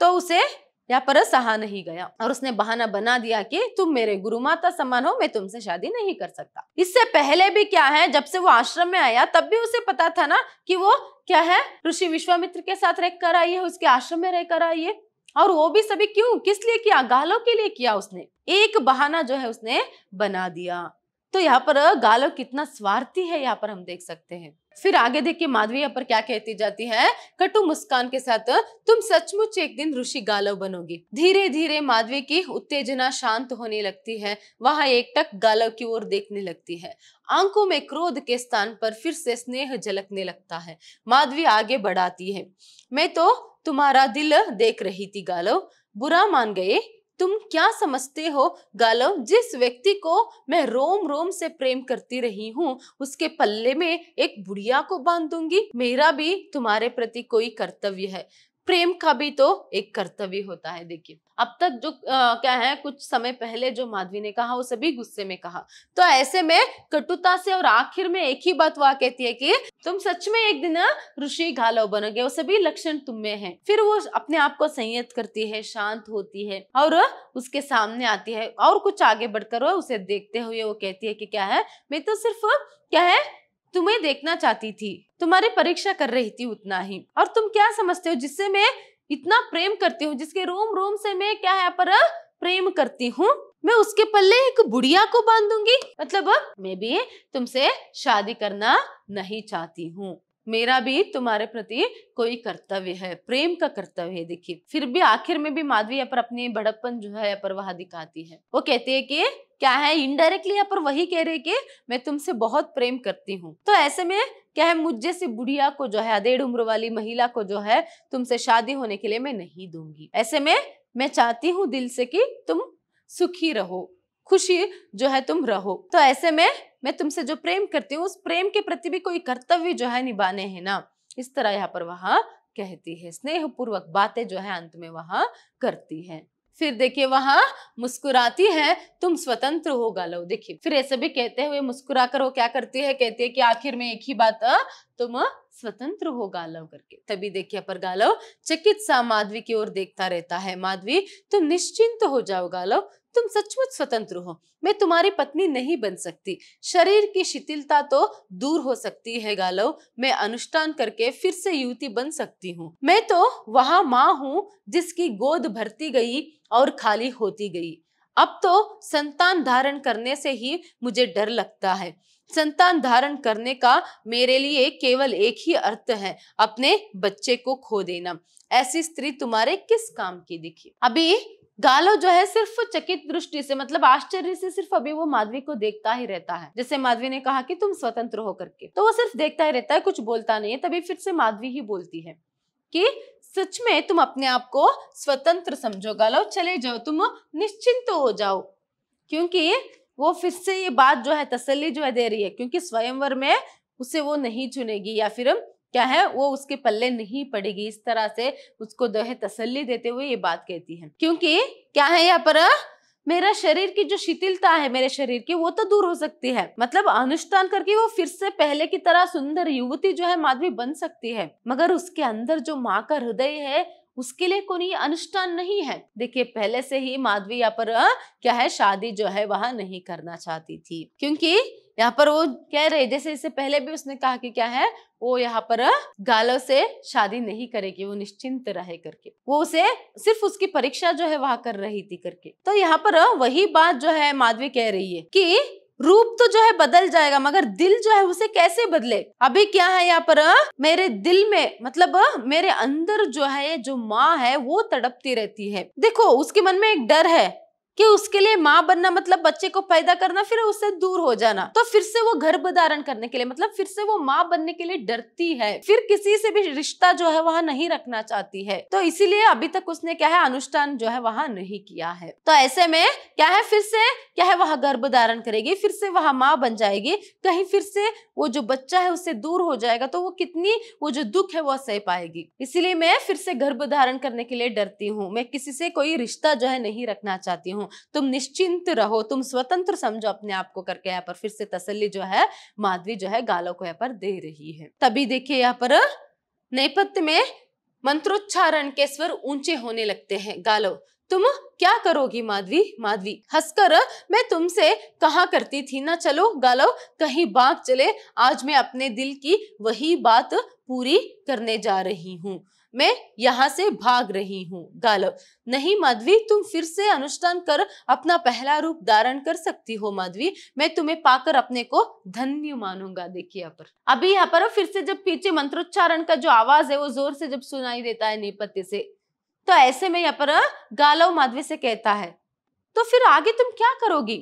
तो उसे यहाँ पर सहा नहीं गया और उसने बहाना बना दिया कि तुम मेरे गुरु माता समान हो मैं तुमसे शादी नहीं कर सकता इससे पहले भी क्या है जब से वो आश्रम में आया तब भी उसे पता था ना कि वो क्या है ऋषि विश्वामित्र के साथ रहकर आई है उसके आश्रम में रहकर आई है और वो भी सभी क्यों किस लिए किया गालों के लिए किया उसने एक बहाना जो है उसने बना दिया तो यहाँ पर गालो कितना स्वार्थी है यहाँ पर हम देख सकते हैं फिर आगे देखिए माधवी यहाँ पर क्या कहती जाती है कटु मुस्कान के साथ तुम सचमुच एक दिन ऋषि गालव बनोगी धीरे धीरे माधवी की उत्तेजना शांत होने लगती है वहां एकटक गालव की ओर देखने लगती है आंखों में क्रोध के स्थान पर फिर से स्नेह झलकने लगता है माधवी आगे बढ़ाती है मैं तो तुम्हारा दिल देख रही थी गालव बुरा मान गए तुम क्या समझते हो गालव जिस व्यक्ति को मैं रोम रोम से प्रेम करती रही हूँ उसके पल्ले में एक बुढ़िया को बांध दूंगी मेरा भी तुम्हारे प्रति कोई कर्तव्य है प्रेम का भी तो एक कर्तव्य होता है देखिए अब तक जो आ, क्या है कुछ समय पहले जो माधवी ने कहा वो सभी गुस्से में कहा तो ऐसे में कटुता से और आखिर में एक ही बात वह कहती है कि तुम सच में एक दिन ऋषि घालव बनोगे वो सभी लक्षण तुम में है फिर वो अपने आप को संयत करती है शांत होती है और उसके सामने आती है और कुछ आगे बढ़कर उसे देखते हुए वो कहती है कि क्या है मैं तो सिर्फ क्या है तुम्हें देखना चाहती थी तुम्हारी परीक्षा कर रही थी उतना ही और तुम क्या समझते हो जिससे मैं इतना प्रेम करती हूँ जिसके रोम रोम से मैं क्या है पर प्रेम करती हूँ मैं उसके पल्ले एक बुढ़िया को बांधूंगी मतलब मैं भी तुमसे शादी करना नहीं चाहती हूँ मेरा भी तुम्हारे प्रति कोई कर्तव्य है प्रेम का कर्तव्य है देखिए फिर भी आखिर में भी माधवी यहाँ पर अपनी बड़प्पन जो है यहाँ पर वहां दिखाती है वो कहती है कि क्या है इनडायरेक्टली यहाँ पर वही कह रहे कि मैं तुमसे बहुत प्रेम करती हूँ तो ऐसे में क्या है मुझ जैसी बुढ़िया को जो है अधेड़ उम्र वाली महिला को जो है तुमसे शादी होने के लिए मैं नहीं दूंगी ऐसे में मैं चाहती हूँ दिल से कि तुम सुखी रहो खुशी जो है तुम रहो तो ऐसे में मैं तुमसे जो प्रेम करती हूँ उस प्रेम के प्रति भी कोई कर्तव्य जो है निभाने हैं ना इस तरह यहाँ पर वहाँ कहती है स्नेह पूर्वक बातें जो है अंत में वहां करती है फिर देखिए वहां मुस्कुराती है तुम स्वतंत्र हो गालो देखिए फिर ऐसे भी कहते हुए मुस्कुराकर वो क्या करती है कहती है कि आखिर में एक ही बात तुम स्वतंत्र हो गालव करके तभी देखिए पर गालव चिकित्सा माधवी की ओर देखता रहता है माधवी तुम निश्चिंत तो हो जाओ गालव तुम सचमुच स्वतंत्र हो मैं तुम्हारी पत्नी नहीं बन सकती शरीर की शिथिलता तो दूर हो सकती है गालव मैं अनुष्ठान करके फिर से युवती बन सकती हूँ मैं तो वहां माँ हूँ जिसकी गोद भरती गई और खाली होती गई अब तो संतान धारण करने से ही मुझे डर लगता है संतान धारण करने का मेरे लिए केवल एक ही अर्थ है अपने बच्चे को खो देना ऐसी स्त्री तुम्हारे किस काम की दिखी अभी गालो जो है सिर्फ चकित दृष्टि से मतलब आश्चर्य से सिर्फ अभी वो माधवी को देखता ही रहता है जैसे माधवी ने कहा कि तुम स्वतंत्र हो करके तो वो सिर्फ देखता ही रहता है कुछ बोलता नहीं है तभी फिर से माधवी ही बोलती है कि सच में तुम अपने आप को स्वतंत्र समझो गालो चले जाओ तुम निश्चिंत हो जाओ क्योंकि वो फिर से ये बात जो है तसली जो है दे रही है क्योंकि स्वयंवर में उसे वो नहीं चुनेगी या फिर क्या है वो उसके पल्ले नहीं पड़ेगी इस तरह से उसको जो है तसली देते हुए ये बात कहती है क्योंकि क्या है यहाँ पर मेरा शरीर की जो शिथिलता है मेरे शरीर की वो तो दूर हो सकती है मतलब अनुष्ठान करके वो फिर से पहले की तरह सुंदर युवती जो है माधवी बन सकती है मगर उसके अंदर जो माँ का हृदय है उसके लिए कोई अनुष्ठान नहीं है देखिए पहले से ही माधवी यहाँ पर क्या है शादी जो है वह नहीं करना चाहती थी क्योंकि यहाँ पर वो कह रहे जैसे इससे पहले भी उसने कहा कि क्या है वो यहाँ पर गालो से शादी नहीं करेगी वो निश्चिंत रहे करके वो उसे सिर्फ उसकी परीक्षा जो है वह कर रही थी करके तो यहाँ पर वही बात जो है माधवी कह रही है कि रूप तो जो है बदल जाएगा मगर दिल जो है उसे कैसे बदले अभी क्या है यहाँ पर मेरे दिल में मतलब मेरे अंदर जो है जो माँ है वो तड़पती रहती है देखो उसके मन में एक डर है कि उसके लिए माँ बनना मतलब बच्चे को पैदा करना फिर उससे दूर हो जाना तो फिर से वो गर्भ धारण करने के लिए मतलब फिर से वो माँ बनने के लिए डरती है फिर किसी से भी रिश्ता जो है वहाँ नहीं रखना चाहती है तो इसीलिए अभी तक उसने क्या है अनुष्ठान जो है वहाँ नहीं किया है तो ऐसे में क्या है फिर से क्या है वह गर्भ धारण करेगी फिर से वह माँ बन जाएगी कहीं फिर से वो जो बच्चा है उससे दूर हो जाएगा तो वो कितनी वो जो दुख है वो सह पाएगी इसीलिए मैं फिर से गर्भ धारण करने के लिए डरती हूँ मैं किसी से कोई रिश्ता जो है नहीं रखना चाहती हूँ तुम निश्चिंत रहो तुम स्वतंत्र समझो अपने आप को करके यहाँ पर फिर से तसल्ली जो है माधवी जो है गालों को यहाँ पर दे रही है तभी देखिए यहाँ पर नेपथ्य में मंत्रोच्चारण के स्वर ऊंचे होने लगते हैं गालो तुम क्या करोगी माधवी माधवी हंसकर मैं तुमसे कहा करती थी ना चलो गालो कहीं बाग चले आज मैं अपने दिल की वही बात पूरी करने जा रही हूँ मैं यहाँ से भाग रही हूँ गालव नहीं माधवी तुम फिर से अनुष्ठान कर अपना पहला रूप धारण कर सकती हो माधवी मैं तुम्हें पाकर अपने को धन्य मानूंगा देखिए यहाँ पर अभी यहाँ पर फिर से जब पीछे मंत्रोच्चारण का जो आवाज है वो जोर से जब सुनाई देता है नेपथ्य से तो ऐसे में यहाँ पर हाँ, गालव माधवी से कहता है तो फिर आगे तुम क्या करोगी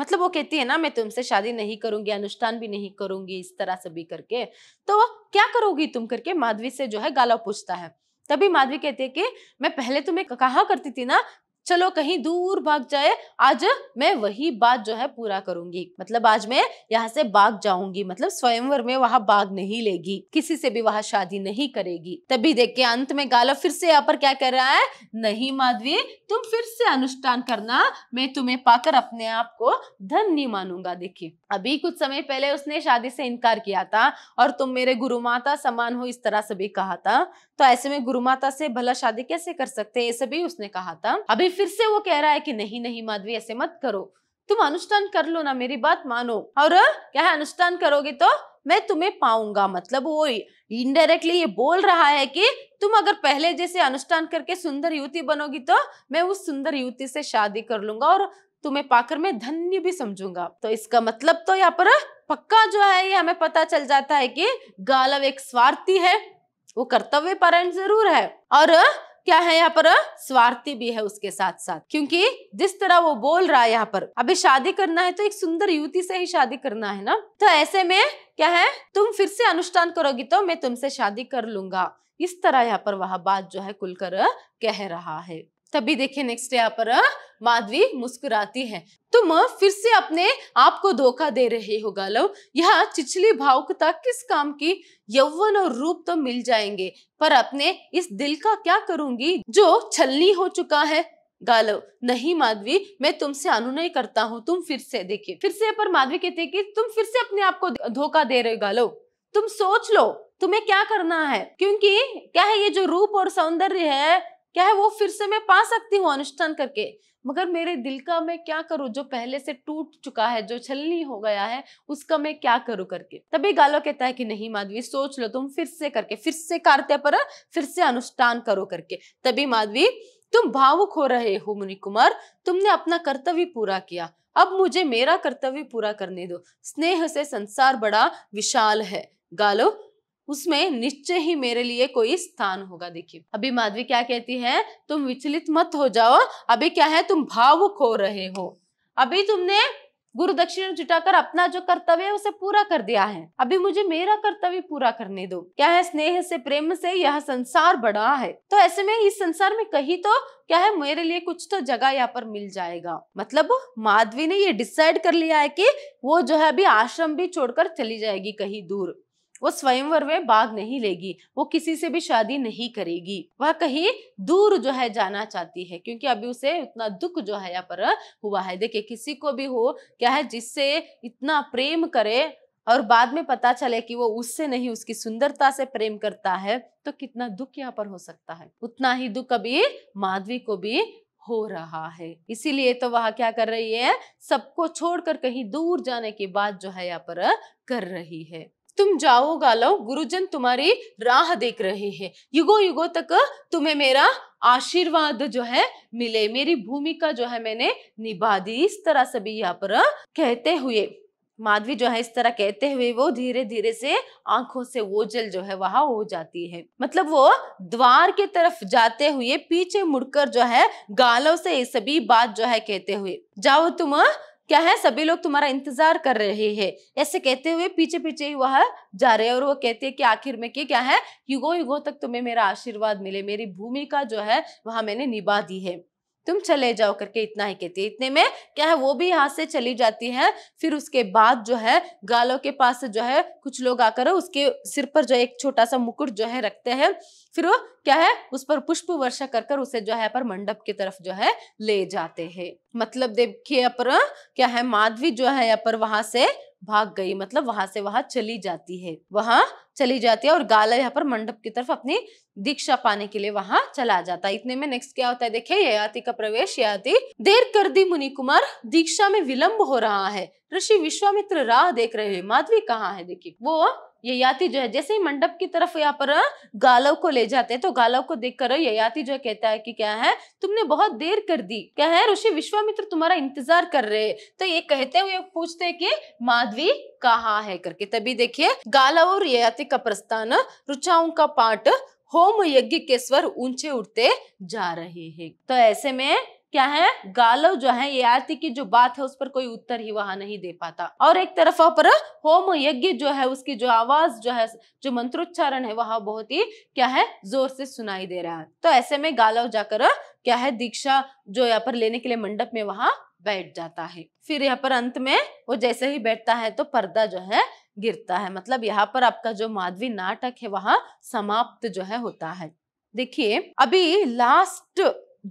मतलब वो कहती है ना मैं तुमसे शादी नहीं करूंगी अनुष्ठान भी नहीं करूंगी इस तरह से भी करके तो क्या करोगी तुम करके माधवी से जो है गाला पूछता है तभी माधवी कहती है कि मैं पहले तुम्हें कहा करती थी ना चलो कहीं दूर भाग जाए आज मैं वही बात जो है पूरा करूंगी मतलब आज मैं यहाँ से भाग जाऊंगी मतलब स्वयंवर में वहां भाग नहीं लेगी किसी से भी वहाँ शादी नहीं करेगी तभी देख के अंत में गाला फिर से यहाँ पर क्या कर रहा है नहीं माधवी तुम फिर से अनुष्ठान करना मैं तुम्हें पाकर अपने आप को धन्य मानूंगा देखिए अभी कुछ समय पहले उसने शादी से इनकार किया था और तुम मेरे गुरु माता समान हो इस तरह से भी कहा था तो ऐसे में गुरु माता से भला शादी कैसे कर सकते ये सभी उसने कहा था अभी फिर से वो कह रहा है कि नहीं नहीं माधवी ऐसे मत करो तुम अनुष्ठान कर लो ना मेरी बात मानो और क्या है अनुष्ठान करोगे तो मैं तुम्हें पाऊंगा मतलब वो इनडायरेक्टली ये बोल रहा है कि तुम अगर पहले जैसे अनुष्ठान करके सुंदर युवती बनोगी तो मैं उस सुंदर युवती से शादी कर लूंगा और तुम्हें पाकर मैं धन्य भी समझूंगा तो इसका मतलब तो यहाँ पर पक्का जो है ये हमें पता चल जाता है कि गालव एक स्वार्थी है वो कर्तव्य पारायण जरूर है और क्या है यहाँ पर स्वार्थी भी है उसके साथ साथ क्योंकि जिस तरह वो बोल रहा है यहाँ पर अभी शादी करना है तो एक सुंदर युवती से ही शादी करना है ना तो ऐसे में क्या है तुम फिर से अनुष्ठान करोगी तो मैं तुमसे शादी कर लूंगा इस तरह यहाँ पर वह बात जो है कुलकर कह रहा है तभी देखिए नेक्स्ट यहाँ पर माधवी मुस्कुराती है तुम तो फिर से अपने आप को धोखा दे रहे हो गालव यह चिचली भावुकता किस काम की यौवन और रूप तो मिल जाएंगे पर अपने इस दिल का क्या करूंगी जो छलनी हो चुका है गालव नहीं माधवी मैं तुमसे अनुनय करता हूँ तुम फिर से देखिए फिर से पर माधवी कहते हैं कि तुम फिर से अपने आप को धोखा दे रहे हो गालव तुम सोच लो तुम्हें क्या करना है क्योंकि क्या है ये जो रूप और सौंदर्य है क्या है वो फिर से मैं पा सकती हूँ अनुष्ठान करके मगर मेरे दिल का मैं क्या करूँ जो पहले से टूट चुका है जो छलनी हो गया है उसका मैं क्या करूँ करके तभी गालो कहता है कि नहीं माधवी सोच लो तुम फिर से करके फिर से कार्त्य पर फिर से अनुष्ठान करो करके तभी माधवी तुम भावुक हो रहे हो मुनि कुमार तुमने अपना कर्तव्य पूरा किया अब मुझे मेरा कर्तव्य पूरा करने दो स्नेह से संसार बड़ा विशाल है गालो उसमें निश्चय ही मेरे लिए कोई स्थान होगा देखिए अभी माधवी क्या कहती है तुम विचलित मत हो जाओ अभी क्या है तुम भावुक हो रहे हो अभी तुमने गुरु दक्षिणा जुटाकर अपना जो कर्तव्य है उसे पूरा कर दिया है अभी मुझे मेरा कर्तव्य पूरा करने दो क्या है स्नेह से प्रेम से यह संसार बड़ा है तो ऐसे में इस संसार में कहीं तो क्या है मेरे लिए कुछ तो जगह यहाँ पर मिल जाएगा मतलब माधवी ने ये डिसाइड कर लिया है कि वो जो है अभी आश्रम भी छोड़कर चली जाएगी कहीं दूर वो स्वयंवर में भाग नहीं लेगी वो किसी से भी शादी नहीं करेगी वह कहीं दूर जो है जाना चाहती है क्योंकि अभी उसे इतना दुख जो है यहाँ पर हुआ है देखिए किसी को भी हो क्या है जिससे इतना प्रेम करे और बाद में पता चले कि वो उससे नहीं उसकी सुंदरता से प्रेम करता है तो कितना दुख यहाँ पर हो सकता है उतना ही दुख अभी माधवी को भी हो रहा है इसीलिए तो वह क्या कर रही है सबको छोड़कर कहीं दूर जाने की बात जो है यहाँ पर कर रही है तुम जाओ गालो गुरुजन तुम्हारी राह देख रहे हैं युगो युगो तक तुम्हें मेरा आशीर्वाद जो है मिले मेरी भूमिका जो है मैंने निभा दी इस तरह सभी यहाँ पर कहते हुए माधवी जो है इस तरह कहते हुए वो धीरे धीरे से आंखों से वो जल जो है वहां हो जाती है मतलब वो द्वार के तरफ जाते हुए पीछे मुड़कर जो है गालों से ये सभी बात जो है कहते हुए जाओ तुम क्या है सभी लोग तुम्हारा इंतजार कर रहे हैं ऐसे कहते हुए पीछे पीछे ही वह जा रहे हैं और वो कहते हैं कि आखिर में कि क्या है युगो युगो तक तुम्हें मेरा आशीर्वाद मिले मेरी भूमिका जो है वह मैंने निभा दी है तुम चले जाओ करके इतना ही कहती है इतने में क्या है वो भी यहाँ से चली जाती है फिर उसके बाद जो है गालो के पास जो है कुछ लोग आकर उसके सिर पर जो एक छोटा सा मुकुट जो है रखते हैं फिर वो क्या है उस पर पुष्प वर्षा कर कर उसे जो है पर मंडप की तरफ जो है ले जाते हैं मतलब देखिए अपर क्या है माधवी जो है अपर वहां से भाग गई मतलब वहां से वहां चली जाती है वहां चली जाती है और गाला यहाँ पर मंडप की तरफ अपनी दीक्षा पाने के लिए वहां चला जाता है इतने में नेक्स्ट क्या होता है देखिये ययाति का प्रवेश ययाति देर कर दी मुनि कुमार दीक्षा में विलंब हो रहा है ऋषि विश्वामित्र राह देख रहे हैं माधवी कहाँ है देखिए वो ये याति जो है जैसे ही मंडप की तरफ यहाँ पर गालव को ले जाते हैं तो गालव को देखकर याति जो कहता है कि क्या है तुमने बहुत देर कर दी क्या है ऋषि विश्वामित्र तुम्हारा इंतजार कर रहे तो ये कहते हुए पूछते हैं कि माधवी कहाँ है करके तभी देखिए गालव और ययाति का प्रस्थान रुचाओं का पाठ होम यज्ञ के स्वर ऊंचे उठते जा रहे हैं तो ऐसे में क्या है गालव जो है ये आरती की जो बात है उस पर कोई उत्तर ही वहां नहीं दे पाता और एक तरफ पर होम यज्ञ जो है उसकी जो आवाज जो है जो मंत्रोच्चारण है वहां बहुत ही क्या है जोर से सुनाई दे रहा है तो ऐसे में गालव जाकर क्या है दीक्षा जो यहाँ पर लेने के लिए मंडप में वहां बैठ जाता है फिर यहाँ पर अंत में वो जैसे ही बैठता है तो पर्दा जो है गिरता है मतलब यहाँ पर आपका जो माधवी नाटक है वहां समाप्त जो है होता है देखिए अभी लास्ट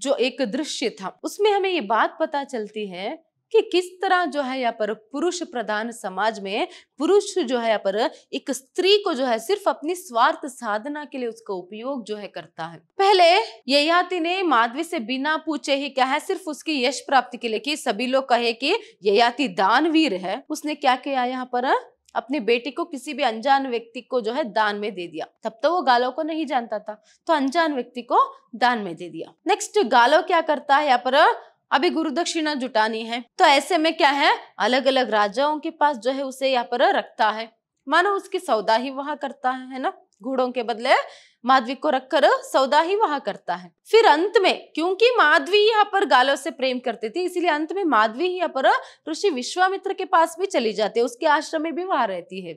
जो एक दृश्य था उसमें हमें ये बात पता चलती है कि किस तरह जो है यहाँ पर पुरुष प्रधान समाज में पुरुष जो है यहाँ पर एक स्त्री को जो है सिर्फ अपनी स्वार्थ साधना के लिए उसका उपयोग जो है करता है पहले ययाति ने माधवी से बिना पूछे ही क्या है सिर्फ उसकी यश प्राप्ति के लिए कि सभी लोग कहे कि ययाति दानवीर है उसने क्या किया यहाँ पर अपनी बेटी को किसी भी अनजान व्यक्ति को जो है दान में दे दिया तब तो वो गालो को नहीं जानता था तो अनजान व्यक्ति को दान में दे दिया नेक्स्ट गालो क्या करता है यहाँ पर अभी गुरु दक्षिणा जुटानी है तो ऐसे में क्या है अलग अलग राजाओं के पास जो है उसे यहाँ पर रखता है मानो उसकी सौदा ही वहां करता है ना घोड़ों के बदले माधवी को रखकर सौदा ही वहां करता है फिर अंत में क्योंकि माधवी यहाँ पर गालो से प्रेम करती थी इसीलिए अंत में माधवी यहाँ पर ऋषि विश्वामित्र के पास भी चली जाती है उसके आश्रम में भी वहां रहती है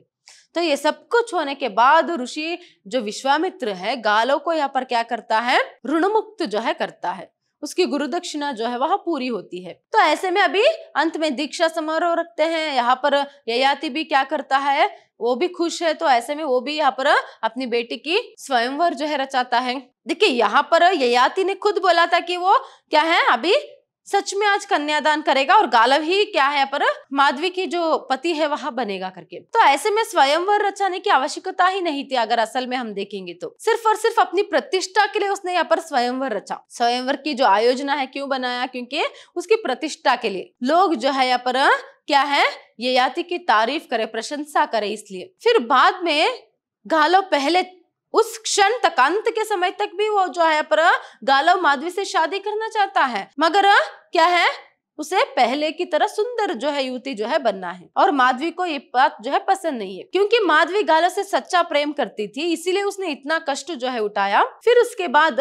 तो ये सब कुछ होने के बाद ऋषि जो विश्वामित्र है गालो को यहाँ पर क्या करता है ऋण मुक्त जो है करता है उसकी गुरु दक्षिणा जो है वह पूरी होती है तो ऐसे में अभी अंत में दीक्षा समारोह रखते हैं यहाँ पर ययाति भी क्या करता है वो भी खुश है तो ऐसे में वो भी यहाँ पर अपनी बेटी की स्वयंवर जो है रचाता है देखिए यहाँ पर ययाति ने खुद बोला था कि वो क्या है अभी सच में आज कन्यादान करेगा और गालव ही क्या है पर माधवी की जो पति है वह बनेगा करके तो ऐसे में स्वयंवर रचाने की आवश्यकता ही नहीं थी अगर असल में हम देखेंगे तो सिर्फ और सिर्फ अपनी प्रतिष्ठा के लिए उसने यहाँ पर स्वयंवर रचा स्वयंवर की जो आयोजना है क्यों बनाया क्योंकि उसकी प्रतिष्ठा के लिए लोग जो है यहाँ पर क्या है ये याति की तारीफ करे प्रशंसा करे इसलिए फिर बाद में गालव पहले उस क्षण तक अंत के समय तक भी वो जो है पर गालव माधवी से शादी करना चाहता है मगर क्या है उसे पहले की तरह सुंदर जो है युवती जो है बनना है और माधवी को ये बात जो है पसंद नहीं है क्योंकि माधवी गालव से सच्चा प्रेम करती थी इसीलिए उसने इतना कष्ट जो है उठाया फिर उसके बाद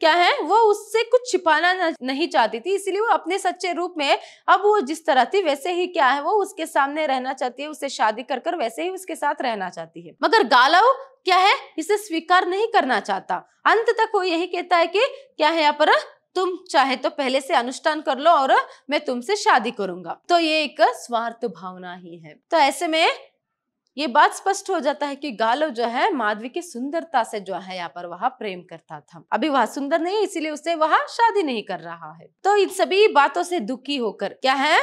क्या है वो उससे कुछ छिपाना नहीं चाहती थी इसीलिए वो अपने सच्चे रूप में अब वो जिस तरह थी वैसे ही क्या है वो उसके सामने रहना चाहती है उससे शादी कर कर वैसे ही उसके साथ रहना चाहती है मगर गालव क्या है इसे स्वीकार नहीं करना चाहता अंत तक वो यही कहता है कि क्या है यहाँ पर तुम चाहे तो पहले से अनुष्ठान कर लो और मैं तुमसे शादी करूंगा तो ये एक स्वार्थ भावना ही है तो ऐसे में ये बात स्पष्ट हो जाता है कि गालो जो है माधवी की सुंदरता से जो है यहाँ पर वह प्रेम करता था अभी वह सुंदर नहीं इसीलिए उसे वह शादी नहीं कर रहा है तो इन सभी बातों से दुखी होकर क्या है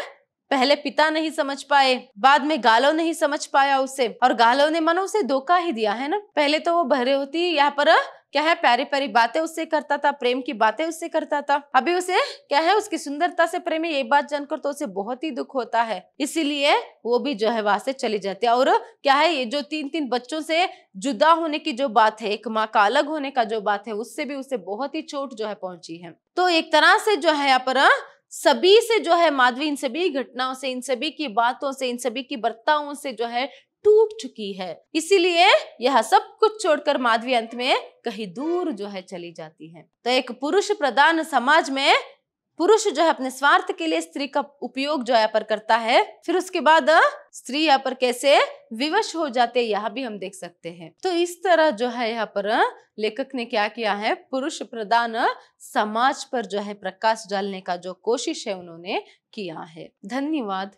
पहले पिता नहीं समझ पाए बाद में गालो नहीं समझ पाया उसे और गालो ने मानो उसे धोखा ही दिया है ना पहले तो वो भरे होती यहाँ पर क्या है प्यारी प्यारी बातें उससे करता था प्रेम की बातें उससे करता था अभी उसे क्या है उसकी सुंदरता से प्रेम ये बात जानकर तो उसे बहुत ही दुख होता है इसीलिए वो भी जो है वहां से चली जाती है और क्या है ये जो तीन तीन बच्चों से जुदा होने की जो बात है एक माँ का अलग होने का जो बात है उससे भी उसे बहुत ही चोट जो है पहुंची है तो एक तरह से जो है यहाँ पर सभी से जो है माधवी इन सभी घटनाओं से इन सभी की बातों से इन सभी की बर्तावों से जो है टूट चुकी है इसीलिए यह सब कुछ छोड़कर माधवी अंत में कहीं दूर जो है चली जाती है तो एक पुरुष प्रधान समाज में पुरुष जो है अपने स्वार्थ के लिए स्त्री का उपयोग जो यहाँ पर करता है फिर उसके बाद स्त्री यहाँ पर कैसे विवश हो जाते यह भी हम देख सकते हैं तो इस तरह जो है यहाँ पर लेखक ने क्या किया है पुरुष प्रधान समाज पर जो है प्रकाश डालने का जो कोशिश है उन्होंने किया है धन्यवाद